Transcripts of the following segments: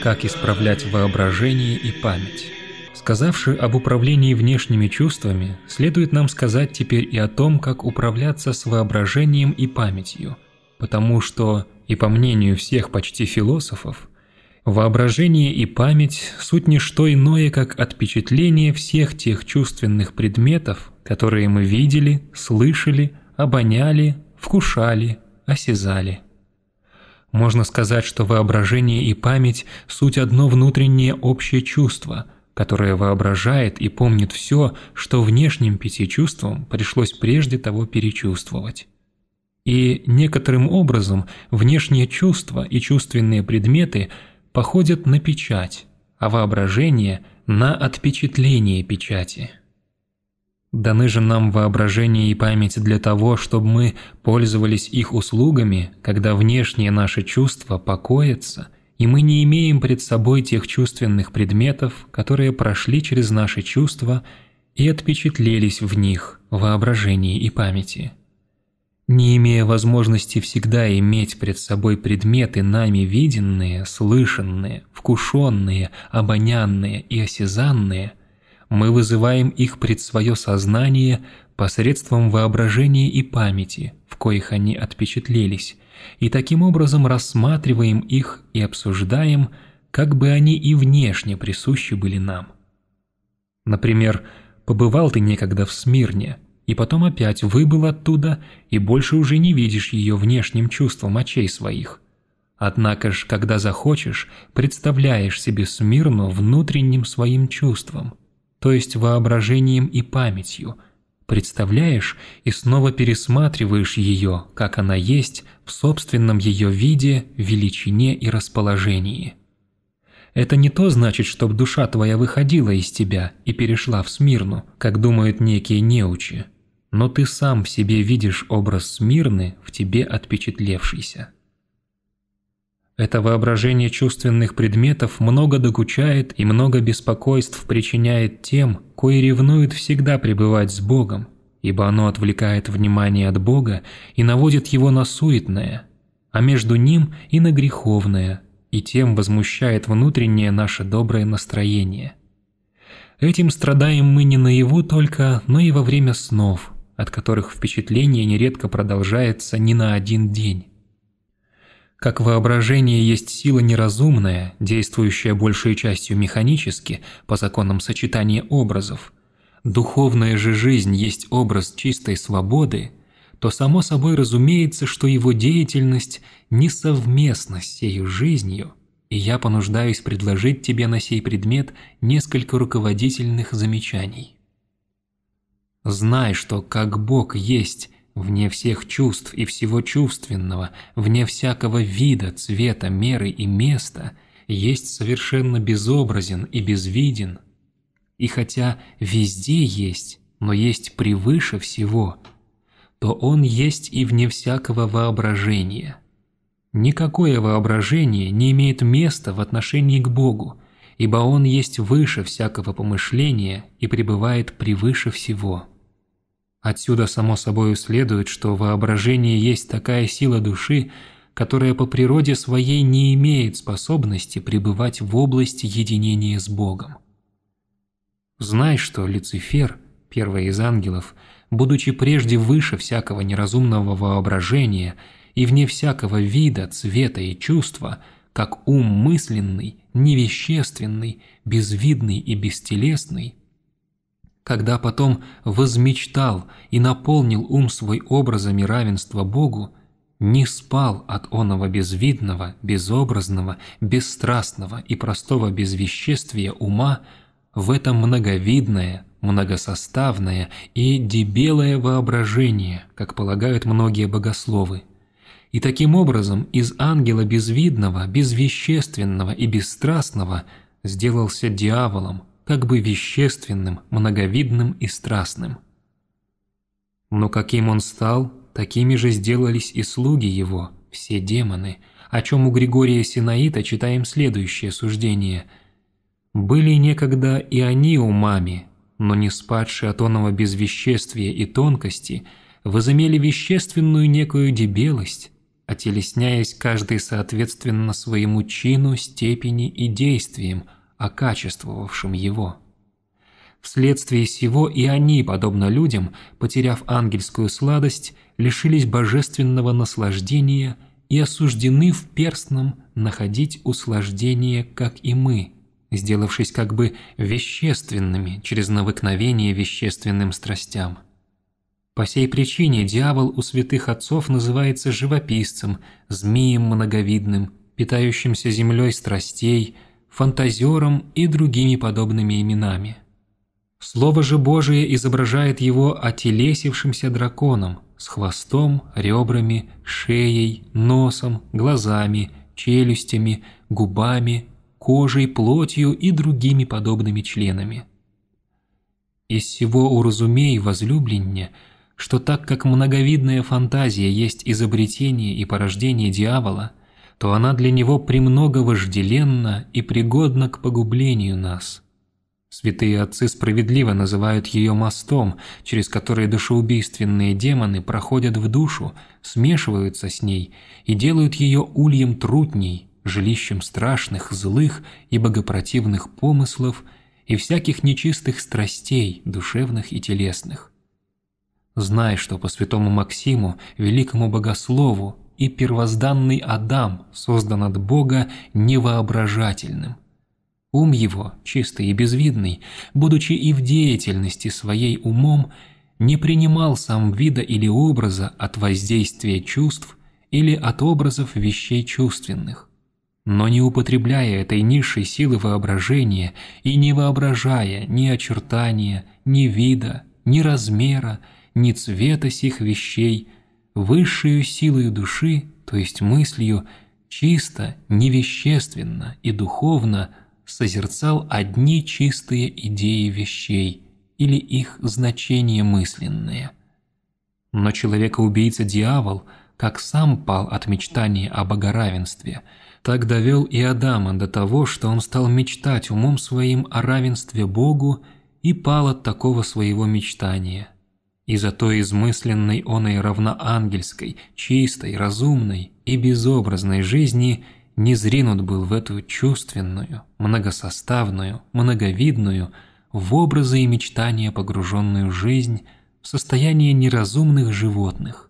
Как исправлять воображение и память? Сказавши об управлении внешними чувствами, следует нам сказать теперь и о том, как управляться с воображением и памятью, потому что, и по мнению всех почти философов, воображение и память – суть не что иное, как отпечатление всех тех чувственных предметов, которые мы видели, слышали, обоняли, вкушали, осязали. Можно сказать, что воображение и память – суть одно внутреннее общее чувство, которое воображает и помнит все, что внешним пяти чувствам пришлось прежде того перечувствовать. И некоторым образом внешние чувства и чувственные предметы походят на печать, а воображение – на отпечатление печати. Даны же нам воображение и память для того, чтобы мы пользовались их услугами, когда внешние наши чувства покоятся, и мы не имеем пред собой тех чувственных предметов, которые прошли через наши чувства и отпечатлелись в них, воображении и памяти. Не имея возможности всегда иметь пред собой предметы, нами виденные, слышанные, вкушенные, обонянные и осязанные – мы вызываем их пред свое сознание посредством воображения и памяти, в коих они отпечатлелись, и таким образом рассматриваем их и обсуждаем, как бы они и внешне присущи были нам. Например, побывал ты некогда в Смирне, и потом опять выбыл оттуда, и больше уже не видишь ее внешним чувством очей своих. Однако ж, когда захочешь, представляешь себе Смирну внутренним своим чувством – то есть воображением и памятью. Представляешь и снова пересматриваешь ее, как она есть, в собственном ее виде, величине и расположении. Это не то значит, чтобы душа твоя выходила из тебя и перешла в Смирну, как думают некие неучи, но ты сам в себе видишь образ Смирны, в тебе отпечатлевшийся. Это воображение чувственных предметов много докучает и много беспокойств причиняет тем, кои ревнуют всегда пребывать с Богом, ибо оно отвлекает внимание от Бога и наводит его на суетное, а между ним и на греховное, и тем возмущает внутреннее наше доброе настроение. Этим страдаем мы не наяву только, но и во время снов, от которых впечатление нередко продолжается не на один день. Как воображение есть сила неразумная, действующая большей частью механически, по законам сочетания образов, духовная же жизнь есть образ чистой свободы, то само собой разумеется, что его деятельность несовместна с сею жизнью, и я понуждаюсь предложить тебе на сей предмет несколько руководительных замечаний. Знай, что как Бог есть – вне всех чувств и всего чувственного, вне всякого вида, цвета, меры и места, есть совершенно безобразен и безвиден. И хотя везде есть, но есть превыше всего, то он есть и вне всякого воображения. Никакое воображение не имеет места в отношении к Богу, ибо Он есть выше всякого помышления и пребывает превыше всего. Отсюда само собой следует, что воображение есть такая сила души, которая по природе своей не имеет способности пребывать в области единения с Богом. Знай, что Люцифер, первый из ангелов, будучи прежде выше всякого неразумного воображения и вне всякого вида, цвета и чувства, как ум мысленный, невещественный, безвидный и бестелесный, когда потом возмечтал и наполнил ум свой образами равенства Богу, не спал от оного безвидного, безобразного, бесстрастного и простого безвеществия ума в это многовидное, многосоставное и дебелое воображение, как полагают многие богословы. И таким образом из ангела безвидного, безвещественного и бесстрастного сделался дьяволом, как бы вещественным, многовидным и страстным. Но каким он стал, такими же сделались и слуги его, все демоны, о чем у Григория Синаита читаем следующее суждение. «Были некогда и они умами, но не спадшие от оного безвеществия и тонкости, возымели вещественную некую дебелость, отелесняясь каждый соответственно своему чину, степени и действиям – окачествовавшим его. Вследствие сего и они, подобно людям, потеряв ангельскую сладость, лишились божественного наслаждения и осуждены в перстном находить услаждение, как и мы, сделавшись как бы вещественными через навыкновение вещественным страстям. По сей причине дьявол у святых отцов называется живописцем, змеем многовидным, питающимся землей страстей – фантазером и другими подобными именами. Слово же Божие изображает его отелесившимся драконом с хвостом, ребрами, шеей, носом, глазами, челюстями, губами, кожей, плотью и другими подобными членами. Из всего уразумей, возлюбленне, что так как многовидная фантазия есть изобретение и порождение дьявола – то она для него премного вожделенна и пригодна к погублению нас. Святые отцы справедливо называют ее мостом, через который душеубийственные демоны проходят в душу, смешиваются с ней и делают ее ульем трутней, жилищем страшных, злых и богопротивных помыслов и всяких нечистых страстей, душевных и телесных. Знай, что по святому Максиму, великому богослову, и первозданный Адам создан от Бога невоображательным. Ум его, чистый и безвидный, будучи и в деятельности своей умом, не принимал сам вида или образа от воздействия чувств или от образов вещей чувственных. Но не употребляя этой низшей силы воображения и не воображая ни очертания, ни вида, ни размера, ни цвета сих вещей – высшую силой души, то есть мыслью, чисто, невещественно и духовно созерцал одни чистые идеи вещей или их значения мысленные. Но человека-убийца-дьявол, как сам пал от мечтания о богоравенстве, так довел и Адама до того, что он стал мечтать умом своим о равенстве Богу и пал от такого своего мечтания. И зато измысленной он и равноангельской, чистой, разумной и безобразной жизни не зринут был в эту чувственную, многосоставную, многовидную, в образы и мечтания погруженную жизнь, в состояние неразумных животных.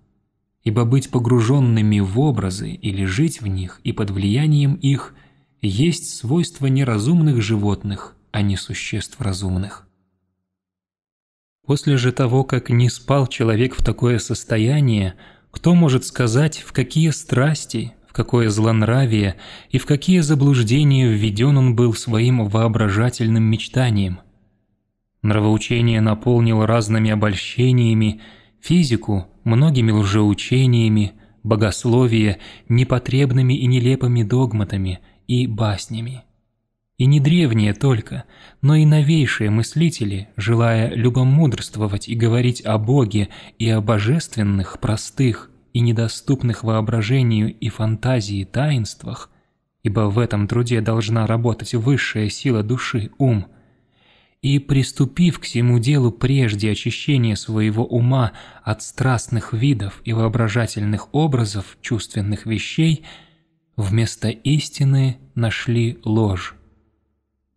Ибо быть погруженными в образы или жить в них и под влиянием их – есть свойство неразумных животных, а не существ разумных. После же того, как не спал человек в такое состояние, кто может сказать, в какие страсти, в какое злонравие и в какие заблуждения введен он был своим воображательным мечтанием? Нравоучение наполнило разными обольщениями, физику – многими лжеучениями, богословие – непотребными и нелепыми догматами и баснями. И не древние только, но и новейшие мыслители, желая любомудрствовать и говорить о Боге и о божественных, простых и недоступных воображению и фантазии таинствах, ибо в этом труде должна работать высшая сила души, ум, и, приступив к всему делу прежде очищения своего ума от страстных видов и воображательных образов чувственных вещей, вместо истины нашли ложь.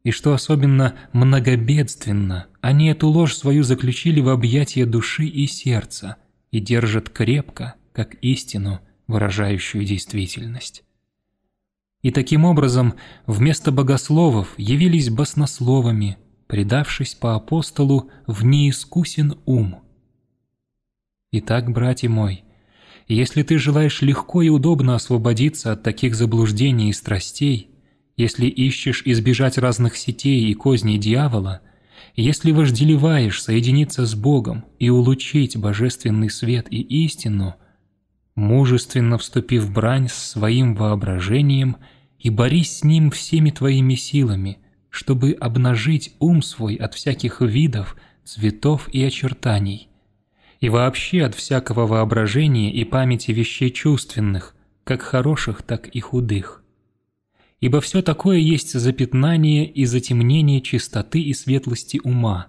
И что особенно многобедственно, они эту ложь свою заключили в объятия души и сердца и держат крепко, как истину, выражающую действительность. И таким образом вместо богословов явились баснословами, предавшись по апостолу в неискусен ум. Итак, братья мой, если ты желаешь легко и удобно освободиться от таких заблуждений и страстей – если ищешь избежать разных сетей и козней дьявола, если вожделеваешь соединиться с Богом и улучшить божественный свет и истину, мужественно вступив в брань с своим воображением и борись с ним всеми твоими силами, чтобы обнажить ум свой от всяких видов, цветов и очертаний, и вообще от всякого воображения и памяти вещей чувственных, как хороших, так и худых ибо все такое есть запятнание и затемнение чистоты и светлости ума,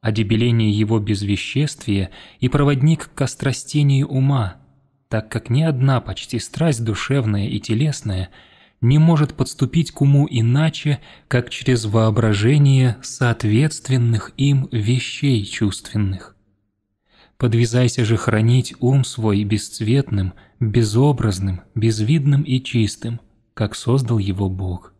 одебеление а его безвеществия и проводник к острастению ума, так как ни одна почти страсть душевная и телесная не может подступить к уму иначе, как через воображение соответственных им вещей чувственных. Подвязайся же хранить ум свой бесцветным, безобразным, безвидным и чистым – как создал его Бог.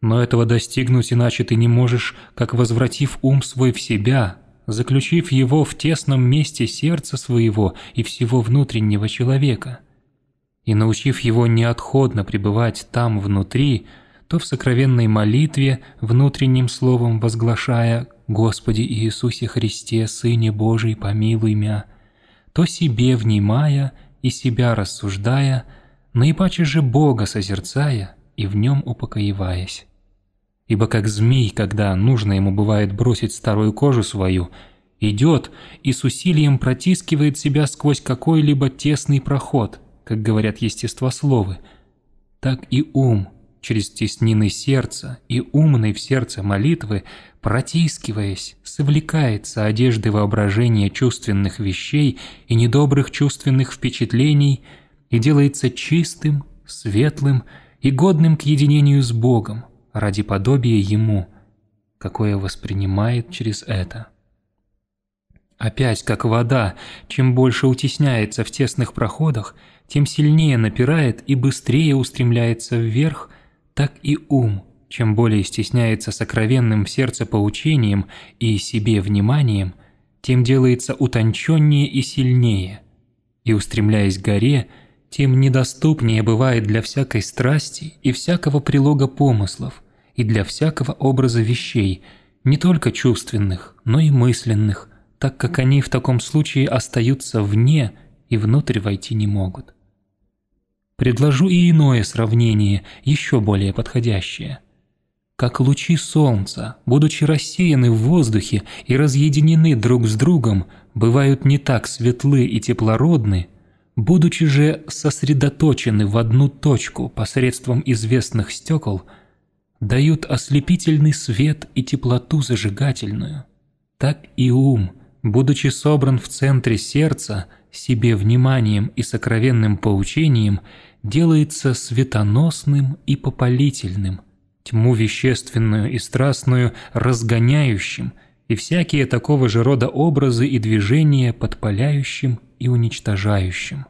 Но этого достигнуть иначе ты не можешь, как возвратив ум свой в себя, заключив его в тесном месте сердца своего и всего внутреннего человека, и научив его неотходно пребывать там внутри, то в сокровенной молитве, внутренним словом возглашая «Господи Иисусе Христе, Сыне Божий, помилуй мя», то себе внимая и себя рассуждая – наипаче же Бога созерцая и в нем упокоеваясь. Ибо как змей, когда нужно ему бывает бросить старую кожу свою, идет и с усилием протискивает себя сквозь какой-либо тесный проход, как говорят естествословы, так и ум через теснины сердца и умный в сердце молитвы, протискиваясь, совлекается одежды воображения чувственных вещей и недобрых чувственных впечатлений – и делается чистым, светлым и годным к единению с Богом ради подобия Ему, какое воспринимает через это. Опять как вода, чем больше утесняется в тесных проходах, тем сильнее напирает и быстрее устремляется вверх, так и ум, чем более стесняется сокровенным в сердце поучением и себе вниманием, тем делается утонченнее и сильнее, и, устремляясь к горе, тем недоступнее бывает для всякой страсти и всякого прилога помыслов, и для всякого образа вещей, не только чувственных, но и мысленных, так как они в таком случае остаются вне и внутрь войти не могут. Предложу и иное сравнение, еще более подходящее. Как лучи солнца, будучи рассеяны в воздухе и разъединены друг с другом, бывают не так светлы и теплородны, Будучи же сосредоточены в одну точку посредством известных стекол, дают ослепительный свет и теплоту зажигательную. Так и ум, будучи собран в центре сердца, себе вниманием и сокровенным поучением, делается светоносным и попалительным, тьму вещественную и страстную разгоняющим – и всякие такого же рода образы и движения подпаляющим и уничтожающим.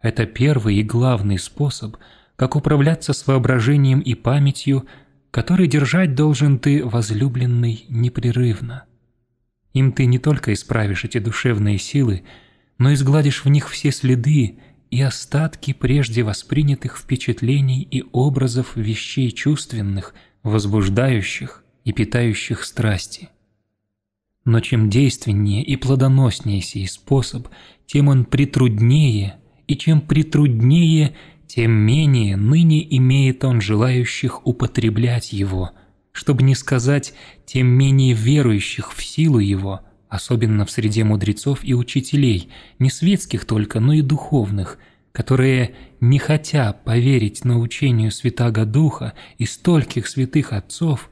Это первый и главный способ, как управляться с воображением и памятью, который держать должен ты, возлюбленный, непрерывно. Им ты не только исправишь эти душевные силы, но изгладишь в них все следы и остатки прежде воспринятых впечатлений и образов вещей чувственных, возбуждающих, и питающих страсти. Но чем действеннее и плодоноснее сей способ, тем он притруднее, и чем притруднее, тем менее ныне имеет он желающих употреблять его, чтобы не сказать, тем менее верующих в силу его, особенно в среде мудрецов и учителей, не светских только, но и духовных – которые, не хотя поверить научению Святаго Духа и стольких святых отцов,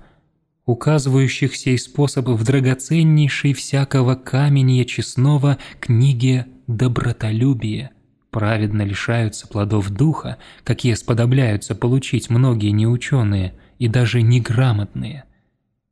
указывающих сей способ в драгоценнейшей всякого каменья честного книге «Добротолюбие», праведно лишаются плодов духа, какие сподобляются получить многие неученые и даже неграмотные.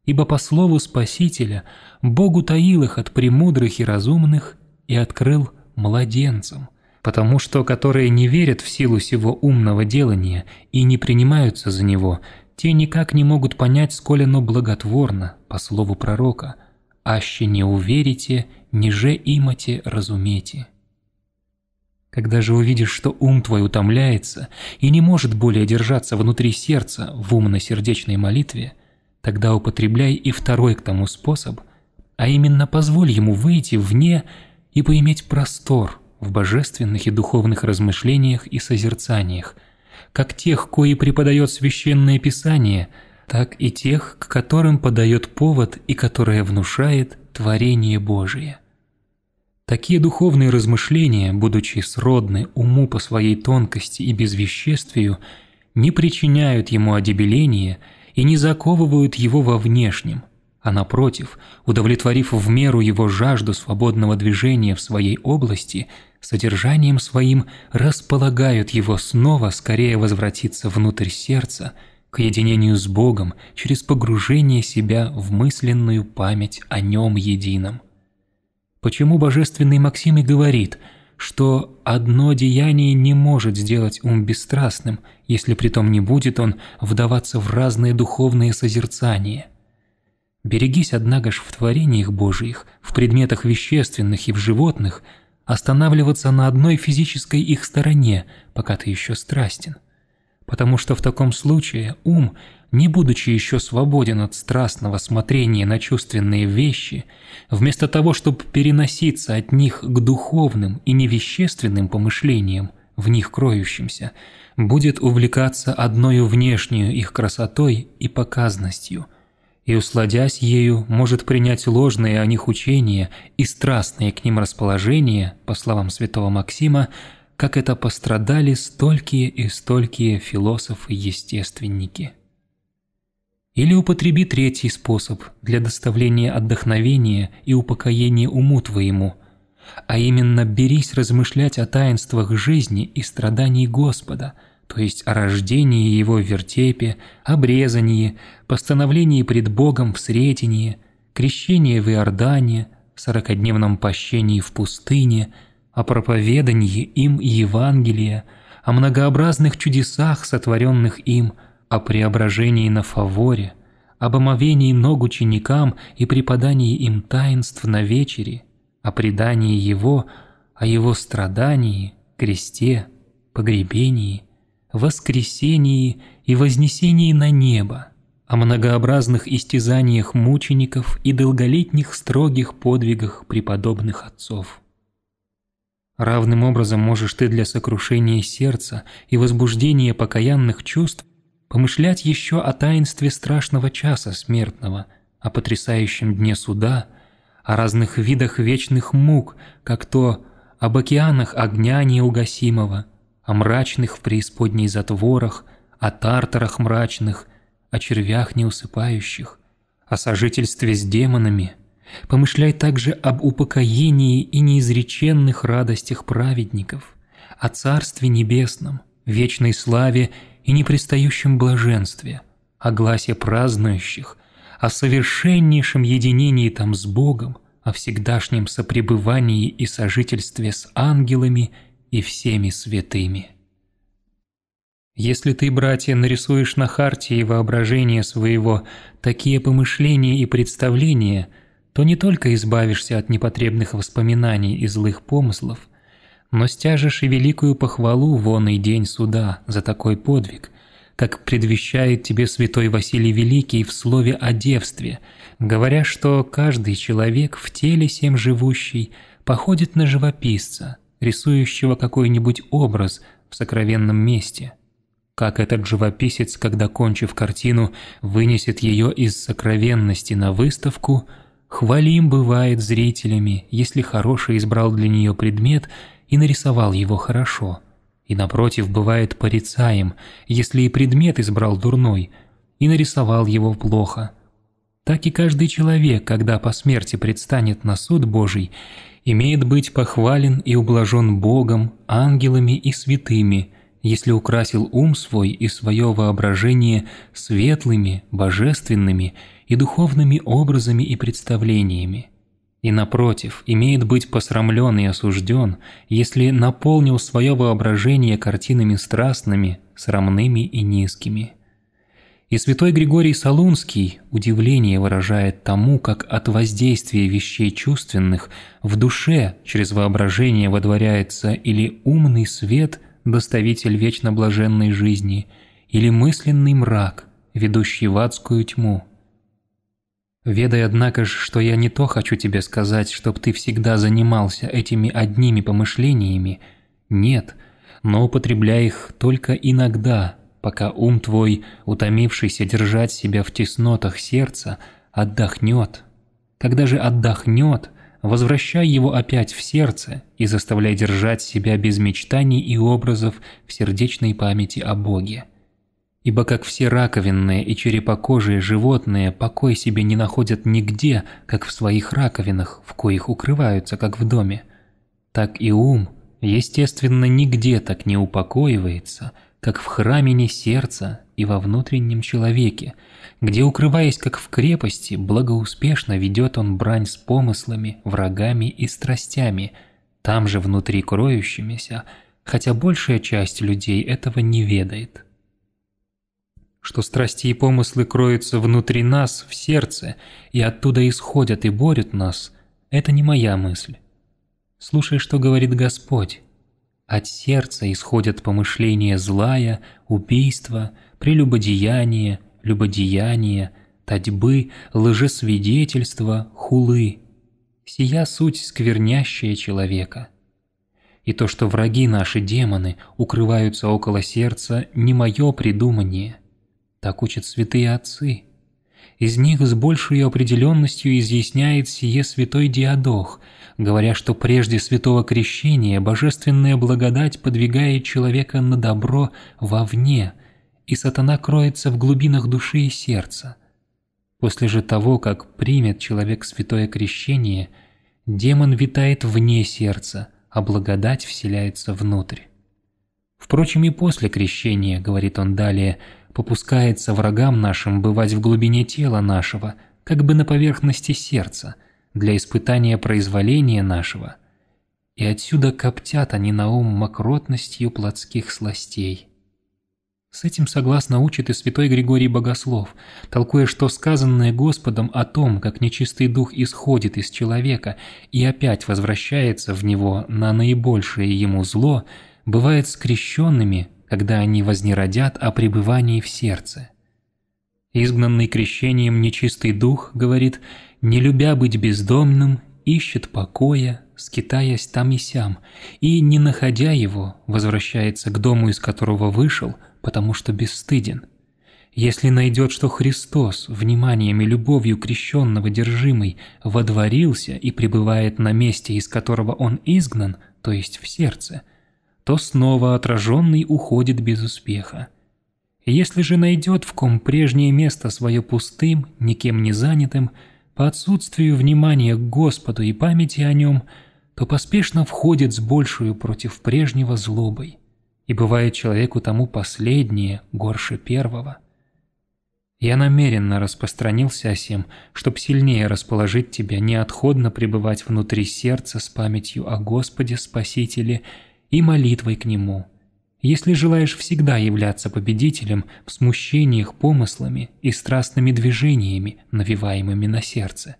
Ибо по слову Спасителя Бог утаил их от премудрых и разумных и открыл младенцам, потому что которые не верят в силу сего умного делания и не принимаются за него – те никак не могут понять, сколь оно благотворно, по слову пророка, «Аще не уверите, ниже имате разумете». Когда же увидишь, что ум твой утомляется и не может более держаться внутри сердца в умно-сердечной молитве, тогда употребляй и второй к тому способ, а именно позволь ему выйти вне и поиметь простор в божественных и духовных размышлениях и созерцаниях – как тех, кои преподает Священное Писание, так и тех, к которым подает повод и которое внушает творение Божие. Такие духовные размышления, будучи сродны уму по своей тонкости и безвеществию, не причиняют ему одебеления и не заковывают его во внешнем, а напротив, удовлетворив в меру его жажду свободного движения в своей области – содержанием своим располагают его снова скорее возвратиться внутрь сердца, к единению с Богом через погружение себя в мысленную память о Нем едином. Почему Божественный Максим и говорит, что одно деяние не может сделать ум бесстрастным, если притом не будет он вдаваться в разные духовные созерцания – Берегись, однако ж, в творениях Божиих, в предметах вещественных и в животных, останавливаться на одной физической их стороне, пока ты еще страстен. Потому что в таком случае ум, не будучи еще свободен от страстного смотрения на чувственные вещи, вместо того, чтобы переноситься от них к духовным и невещественным помышлениям, в них кроющимся, будет увлекаться одною внешнюю их красотой и показностью – и, усладясь ею, может принять ложные о них учения и страстные к ним расположения, по словам святого Максима, как это пострадали столькие и столькие философы-естественники. Или употреби третий способ для доставления отдохновения и упокоения уму твоему, а именно берись размышлять о таинствах жизни и страданий Господа – то есть о рождении его в вертепе, обрезании, постановлении пред Богом в Сретении, крещении в Иордане, в сорокодневном пощении в пустыне, о проповедании им Евангелия, о многообразных чудесах, сотворенных им, о преображении на фаворе, об омовении ног ученикам и преподании им таинств на вечере, о предании его, о его страдании, кресте, погребении – воскресении и вознесении на небо, о многообразных истязаниях мучеников и долголетних строгих подвигах преподобных отцов. Равным образом можешь ты для сокрушения сердца и возбуждения покаянных чувств помышлять еще о таинстве страшного часа смертного, о потрясающем дне суда, о разных видах вечных мук, как то об океанах огня неугасимого – о мрачных в преисподней затворах, о тартарах мрачных, о червях неусыпающих, о сожительстве с демонами. Помышляй также об упокоении и неизреченных радостях праведников, о Царстве Небесном, вечной славе и непрестающем блаженстве, о гласе празднующих, о совершеннейшем единении там с Богом, о всегдашнем сопребывании и сожительстве с ангелами – и всеми святыми. Если ты, братья, нарисуешь на харте и воображение своего такие помышления и представления, то не только избавишься от непотребных воспоминаний и злых помыслов, но стяжешь и великую похвалу вон и день суда за такой подвиг, как предвещает тебе святой Василий Великий в слове о девстве, говоря, что каждый человек в теле всем живущий походит на живописца – рисующего какой-нибудь образ в сокровенном месте. Как этот живописец, когда, кончив картину, вынесет ее из сокровенности на выставку, хвалим бывает зрителями, если хороший избрал для нее предмет и нарисовал его хорошо. И напротив, бывает порицаем, если и предмет избрал дурной и нарисовал его плохо – так и каждый человек, когда по смерти предстанет на суд Божий, имеет быть похвален и ублажен Богом, ангелами и святыми, если украсил ум свой и свое воображение светлыми, божественными и духовными образами и представлениями. И напротив, имеет быть посрамлен и осужден, если наполнил свое воображение картинами страстными, срамными и низкими. И святой Григорий Солунский удивление выражает тому, как от воздействия вещей чувственных в душе через воображение водворяется или умный свет, доставитель вечно блаженной жизни, или мысленный мрак, ведущий в адскую тьму. Ведай, однако же, что я не то хочу тебе сказать, чтоб ты всегда занимался этими одними помышлениями. Нет, но употребляй их только иногда – пока ум твой, утомившийся держать себя в теснотах сердца, отдохнет. Когда же отдохнет, возвращай его опять в сердце и заставляй держать себя без мечтаний и образов в сердечной памяти о Боге. Ибо как все раковинные и черепокожие животные покой себе не находят нигде, как в своих раковинах, в коих укрываются, как в доме, так и ум, естественно, нигде так не упокоивается – как в храме не сердца и во внутреннем человеке, где, укрываясь как в крепости, благоуспешно ведет он брань с помыслами, врагами и страстями, там же внутри кроющимися, хотя большая часть людей этого не ведает. Что страсти и помыслы кроются внутри нас, в сердце, и оттуда исходят и борют нас, это не моя мысль. Слушай, что говорит Господь, от сердца исходят помышления злая, убийства, прелюбодеяния, любодеяния, татьбы, лжесвидетельства, хулы. Сия суть сквернящая человека. И то, что враги наши демоны укрываются около сердца, не мое придумание. Так учат святые отцы. Из них с большей определенностью изъясняет сие святой Диадох, говоря, что прежде святого крещения божественная благодать подвигает человека на добро вовне, и сатана кроется в глубинах души и сердца. После же того, как примет человек святое крещение, демон витает вне сердца, а благодать вселяется внутрь. Впрочем, и после крещения, говорит он далее, — попускается врагам нашим бывать в глубине тела нашего, как бы на поверхности сердца, для испытания произволения нашего. И отсюда коптят они на ум мокротностью плотских сластей. С этим согласно учит и святой Григорий Богослов, толкуя, что сказанное Господом о том, как нечистый дух исходит из человека и опять возвращается в него на наибольшее ему зло, бывает скрещенными когда они вознеродят о пребывании в сердце. Изгнанный крещением нечистый дух, говорит, не любя быть бездомным, ищет покоя, скитаясь там и сям, и, не находя его, возвращается к дому, из которого вышел, потому что бесстыден. Если найдет, что Христос, вниманием и любовью крещенного держимый, водворился и пребывает на месте, из которого он изгнан, то есть в сердце – то снова отраженный уходит без успеха. Если же найдет в ком прежнее место свое пустым, никем не занятым, по отсутствию внимания к Господу и памяти о нем, то поспешно входит с большую против прежнего злобой, и бывает человеку тому последнее, горше первого. Я намеренно распространился о сем, чтоб сильнее расположить тебя неотходно пребывать внутри сердца с памятью о Господе Спасителе – и молитвой к Нему. Если желаешь всегда являться победителем в смущениях помыслами и страстными движениями, навиваемыми на сердце.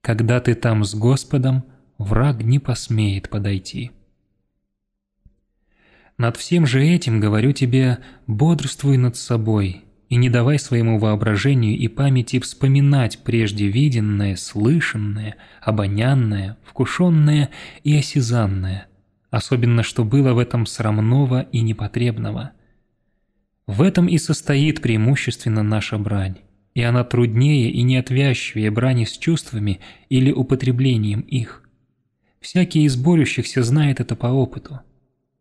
Когда ты там с Господом, враг не посмеет подойти. Над всем же этим говорю тебе, бодрствуй над собой и не давай своему воображению и памяти вспоминать прежде виденное, слышанное, обонянное, вкушенное и осязанное – особенно что было в этом срамного и непотребного. В этом и состоит преимущественно наша брань, и она труднее и неотвязчивее брани с чувствами или употреблением их. Всякий из борющихся знает это по опыту.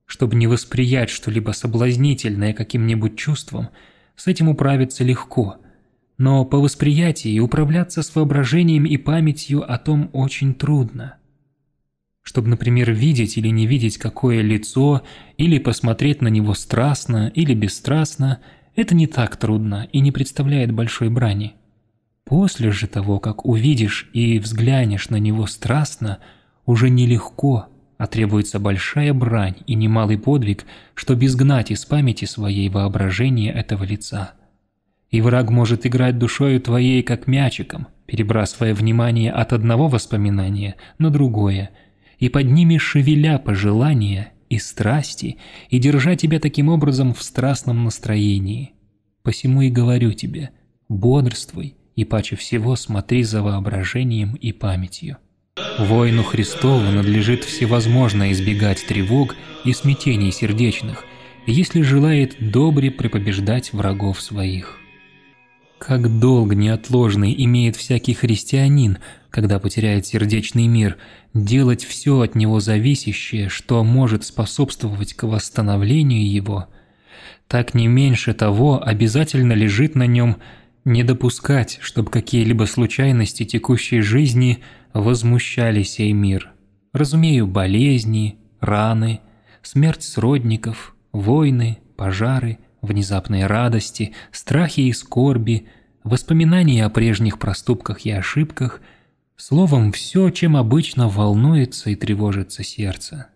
Чтобы не восприять что-либо соблазнительное каким-нибудь чувством, с этим управиться легко, но по восприятии управляться с воображением и памятью о том очень трудно – чтобы, например, видеть или не видеть какое лицо, или посмотреть на него страстно или бесстрастно, это не так трудно и не представляет большой брани. После же того, как увидишь и взглянешь на него страстно, уже нелегко, а требуется большая брань и немалый подвиг, чтобы изгнать из памяти своей воображение этого лица. И враг может играть душою твоей как мячиком, перебрасывая внимание от одного воспоминания на другое – и под ними шевеля пожелания и страсти, и держа тебя таким образом в страстном настроении. Посему и говорю тебе, бодрствуй и паче всего смотри за воображением и памятью. Воину Христову надлежит всевозможно избегать тревог и смятений сердечных, если желает добре препобеждать врагов своих. Как долг неотложный имеет всякий христианин, когда потеряет сердечный мир, делать все от него зависящее, что может способствовать к восстановлению его, так не меньше того обязательно лежит на нем не допускать, чтобы какие-либо случайности текущей жизни возмущали сей мир. Разумею, болезни, раны, смерть сродников, войны, пожары – внезапные радости, страхи и скорби, воспоминания о прежних проступках и ошибках, словом, все, чем обычно волнуется и тревожится сердце.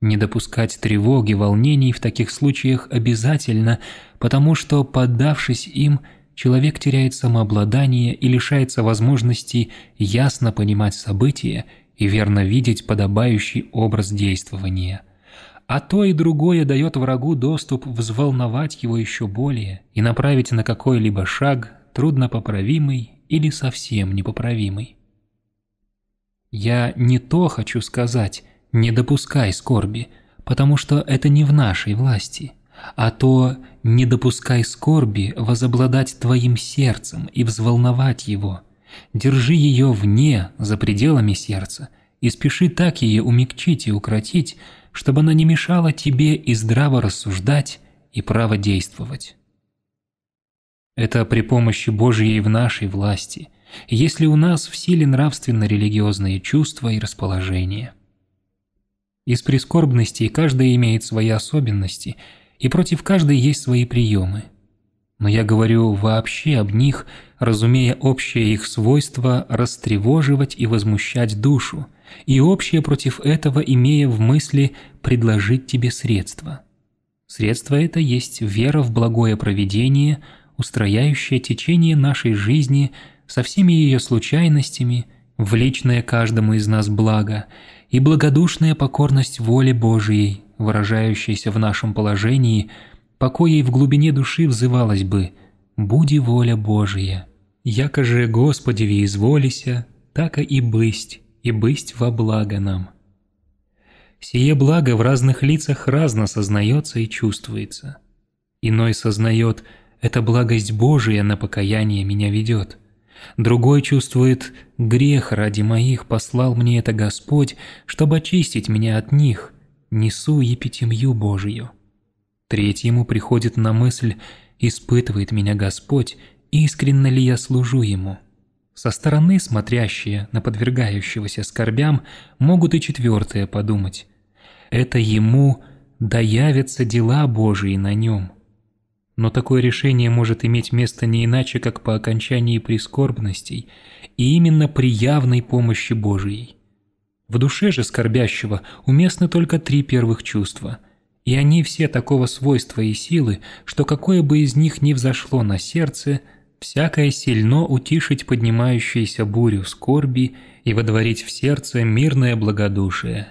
Не допускать тревоги, волнений в таких случаях обязательно, потому что, поддавшись им, человек теряет самообладание и лишается возможности ясно понимать события и верно видеть подобающий образ действования – а то и другое дает врагу доступ взволновать его еще более и направить на какой-либо шаг, труднопоправимый или совсем непоправимый. Я не то хочу сказать «не допускай скорби», потому что это не в нашей власти, а то «не допускай скорби» возобладать твоим сердцем и взволновать его. Держи ее вне, за пределами сердца, и спеши так ее умягчить и укротить, чтобы она не мешала тебе и здраво рассуждать, и право действовать. Это при помощи Божьей в нашей власти, если у нас в силе нравственно-религиозные чувства и расположения. Из прискорбностей каждая имеет свои особенности, и против каждой есть свои приемы. Но я говорю вообще об них, разумея общее их свойство растревоживать и возмущать душу – и общее против этого имея в мысли «предложить тебе средства». Средство это есть вера в благое провидение, устрояющее течение нашей жизни со всеми ее случайностями, влечное каждому из нас благо, и благодушная покорность воли Божией, выражающаяся в нашем положении, по коей в глубине души взывалось бы «Буди воля Божия». Яко же Господи изволися, так и бысть, и бысть во благо нам. Сие благо в разных лицах разно сознается и чувствуется. Иной сознает эта благость Божия на покаяние меня ведет», другой чувствует «грех ради моих послал мне это Господь, чтобы очистить меня от них, несу епитемью Божию». Третьему приходит на мысль «испытывает меня Господь, искренно ли я служу Ему». Со стороны смотрящие на подвергающегося скорбям могут и четвертое подумать. Это ему доявятся дела Божии на нем. Но такое решение может иметь место не иначе, как по окончании прискорбностей и именно при явной помощи Божией. В душе же скорбящего уместны только три первых чувства, и они все такого свойства и силы, что какое бы из них ни взошло на сердце – Всякое сильно утишить поднимающуюся бурю скорби и водворить в сердце мирное благодушие.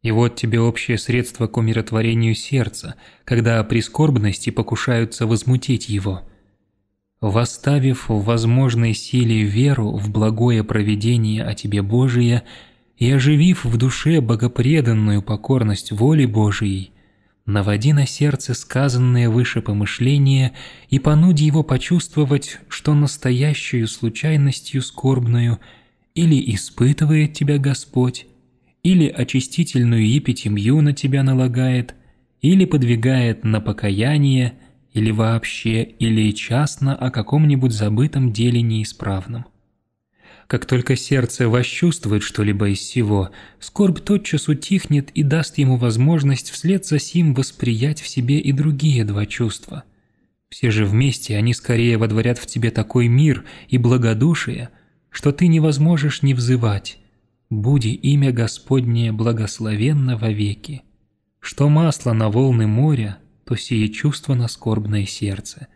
И вот тебе общее средство к умиротворению сердца, когда прискорбности покушаются возмутить его. Восставив в возможной силе веру в благое проведение о тебе Божие и оживив в душе богопреданную покорность воли Божией, наводи на сердце сказанное выше помышление и понуди его почувствовать, что настоящую случайностью скорбную или испытывает тебя Господь, или очистительную епитимью на тебя налагает, или подвигает на покаяние, или вообще, или частно о каком-нибудь забытом деле неисправном. Как только сердце восчувствует что-либо из всего, скорбь тотчас утихнет и даст ему возможность вслед за сим восприять в себе и другие два чувства. Все же вместе они скорее водворят в тебе такой мир и благодушие, что ты не возможешь не взывать «Буди имя Господнее благословенно вовеки». Что масло на волны моря, то сие чувство на скорбное сердце.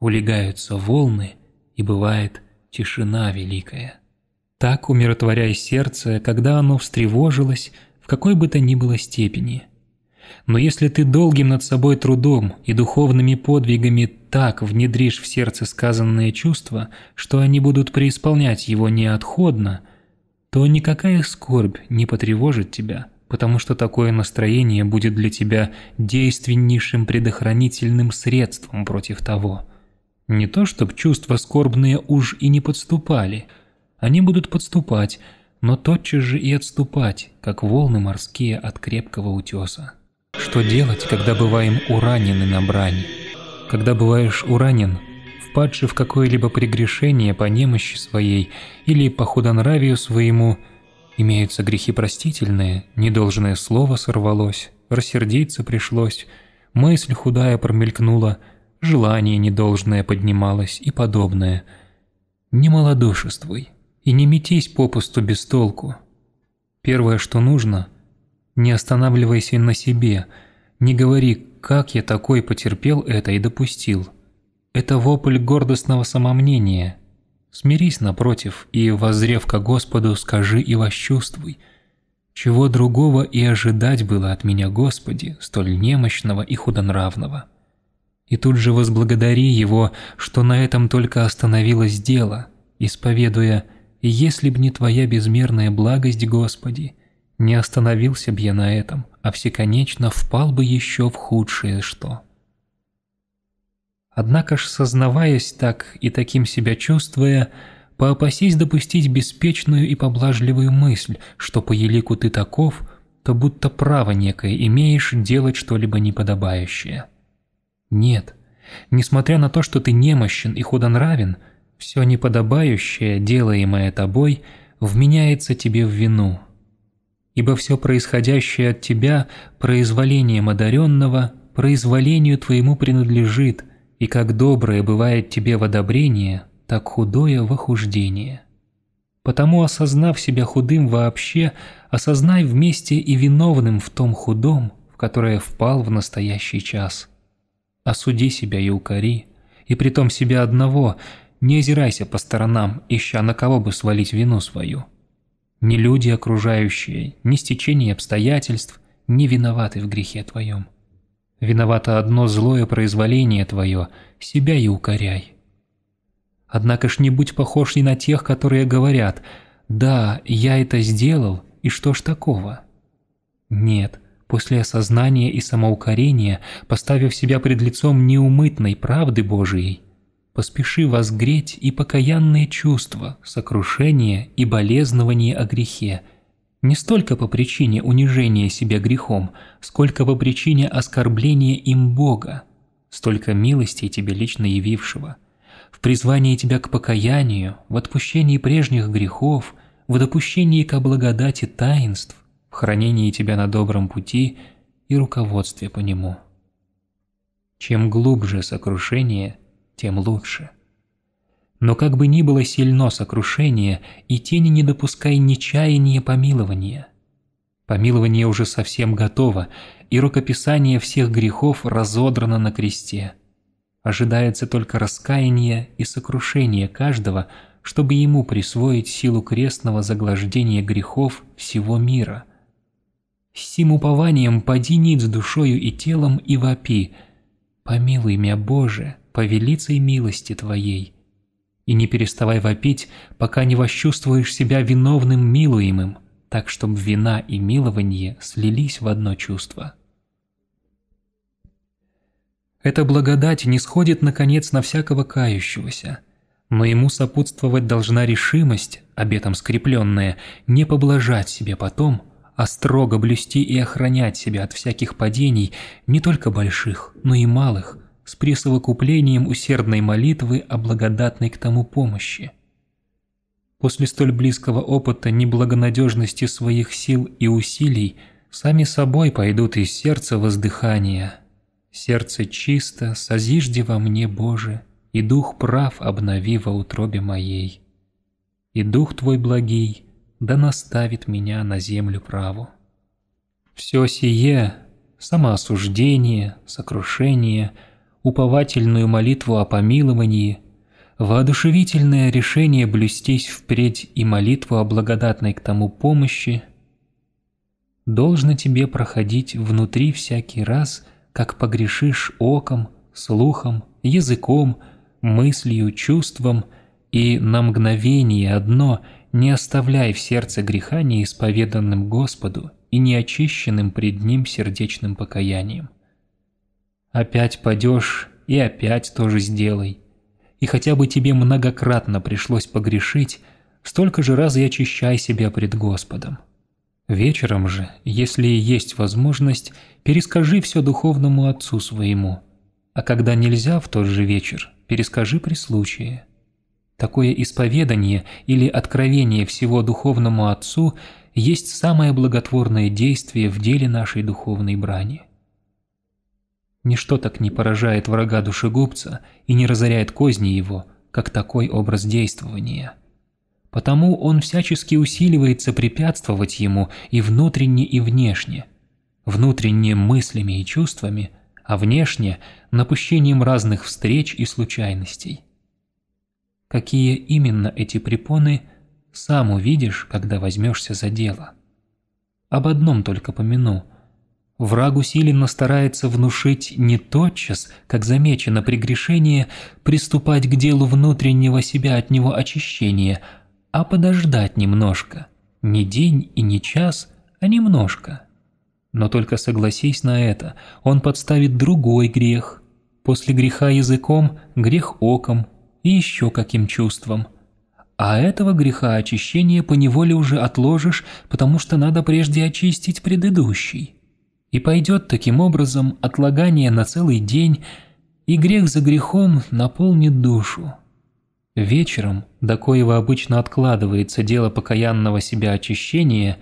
Улегаются волны, и бывает тишина великая так умиротворяя сердце, когда оно встревожилось в какой бы то ни было степени. Но если ты долгим над собой трудом и духовными подвигами так внедришь в сердце сказанные чувства, что они будут преисполнять его неотходно, то никакая скорбь не потревожит тебя, потому что такое настроение будет для тебя действеннейшим предохранительным средством против того. Не то, чтобы чувства скорбные уж и не подступали – они будут подступать, но тотчас же и отступать, как волны морские от крепкого утеса. Что делать, когда бываем уранены на брани? Когда бываешь уранен, впадши в какое-либо прегрешение по немощи своей или по худонравию своему, имеются грехи простительные, недолжное слово сорвалось, рассердиться пришлось, мысль худая промелькнула, желание недолжное поднималось и подобное. Не малодушествуй, и не метись попусту без толку. Первое, что нужно, не останавливайся на себе, не говори, как я такой потерпел это и допустил. Это вопль гордостного самомнения. Смирись напротив и, воззрев ко Господу, скажи и восчувствуй, чего другого и ожидать было от меня, Господи, столь немощного и худонравного. И тут же возблагодари Его, что на этом только остановилось дело, исповедуя если б не Твоя безмерная благость, Господи, не остановился б я на этом, а всеконечно впал бы еще в худшее что. Однако ж, сознаваясь так и таким себя чувствуя, поопасись допустить беспечную и поблажливую мысль, что по елику ты таков, то будто право некое имеешь делать что-либо неподобающее. Нет, несмотря на то, что ты немощен и худонравен, все неподобающее, делаемое тобой, вменяется тебе в вину. Ибо все происходящее от тебя произволением одаренного, произволению твоему принадлежит, и как доброе бывает тебе в одобрение, так худое в охуждение. Потому, осознав себя худым вообще, осознай вместе и виновным в том худом, в которое впал в настоящий час. Осуди себя и укори, и притом себя одного – не озирайся по сторонам, ища на кого бы свалить вину свою. Ни люди окружающие, ни стечение обстоятельств не виноваты в грехе твоем. Виновато одно злое произволение твое, себя и укоряй. Однако ж не будь похож и на тех, которые говорят «Да, я это сделал, и что ж такого?» Нет, после осознания и самоукорения, поставив себя пред лицом неумытной правды Божией – поспеши возгреть и покаянные чувства, сокрушение и болезнование о грехе, не столько по причине унижения себя грехом, сколько по причине оскорбления им Бога, столько милости тебе лично явившего, в призвании тебя к покаянию, в отпущении прежних грехов, в допущении ко благодати таинств, в хранении тебя на добром пути и руководстве по нему. Чем глубже сокрушение – тем лучше. Но как бы ни было сильно сокрушение, и тени не допускай ни чаяния помилования. Помилование уже совсем готово, и рукописание всех грехов разодрано на кресте. Ожидается только раскаяние и сокрушение каждого, чтобы ему присвоить силу крестного заглаждения грехов всего мира. С тем упованием поди ниц душою и телом и вопи «Помилуй меня, Боже!» по велицей милости Твоей. И не переставай вопить, пока не восчувствуешь себя виновным милуемым, так чтобы вина и милование слились в одно чувство. Эта благодать не сходит, наконец, на всякого кающегося, но ему сопутствовать должна решимость, обетом скрепленная, не поблажать себе потом, а строго блюсти и охранять себя от всяких падений, не только больших, но и малых, с присовокуплением усердной молитвы о благодатной к тому помощи. После столь близкого опыта неблагонадежности своих сил и усилий сами собой пойдут из сердца воздыхания. Сердце чисто, созижди во мне, Боже, и дух прав обнови во утробе моей. И дух Твой благий да наставит меня на землю праву. Все сие – самоосуждение, сокрушение – уповательную молитву о помиловании, воодушевительное решение блюстись впредь и молитву о благодатной к тому помощи, должно тебе проходить внутри всякий раз, как погрешишь оком, слухом, языком, мыслью, чувством, и на мгновение одно не оставляй в сердце греха неисповеданным Господу и неочищенным пред Ним сердечным покаянием – Опять падешь и опять тоже сделай. И хотя бы тебе многократно пришлось погрешить, столько же раз и очищай себя пред Господом. Вечером же, если есть возможность, перескажи все духовному отцу своему, а когда нельзя в тот же вечер, перескажи при случае. Такое исповедание или откровение всего духовному отцу есть самое благотворное действие в деле нашей духовной брани. Ничто так не поражает врага душегубца и не разоряет козни его, как такой образ действования. Потому он всячески усиливается препятствовать ему и внутренне, и внешне. Внутренне мыслями и чувствами, а внешне – напущением разных встреч и случайностей. Какие именно эти препоны, сам увидишь, когда возьмешься за дело. Об одном только помяну – Враг усиленно старается внушить не тотчас, как замечено при грешении, приступать к делу внутреннего себя от него очищения, а подождать немножко. Не день и не час, а немножко. Но только согласись на это, он подставит другой грех. После греха языком – грех оком и еще каким чувством. А этого греха очищение поневоле уже отложишь, потому что надо прежде очистить предыдущий и пойдет таким образом отлагание на целый день, и грех за грехом наполнит душу. Вечером, до коего обычно откладывается дело покаянного себя очищения,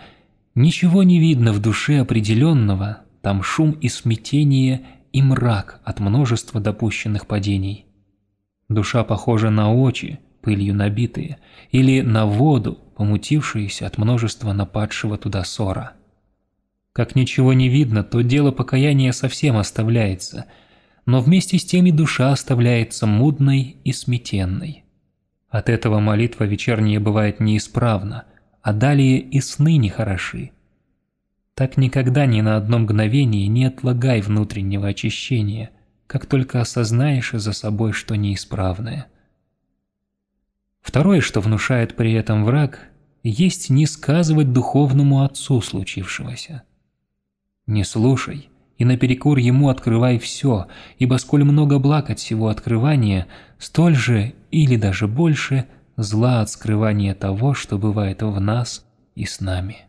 ничего не видно в душе определенного, там шум и смятение и мрак от множества допущенных падений. Душа похожа на очи, пылью набитые, или на воду, помутившиеся от множества нападшего туда ссора. Как ничего не видно, то дело покаяния совсем оставляется, но вместе с тем и душа оставляется мудной и сметенной. От этого молитва вечерняя бывает неисправна, а далее и сны нехороши. Так никогда ни на одно мгновение не отлагай внутреннего очищения, как только осознаешь за собой, что неисправное. Второе, что внушает при этом враг, есть не сказывать духовному отцу случившегося. Не слушай, и наперекор ему открывай все, ибо сколь много благ от всего открывания, столь же или даже больше зла от скрывания того, что бывает в нас и с нами.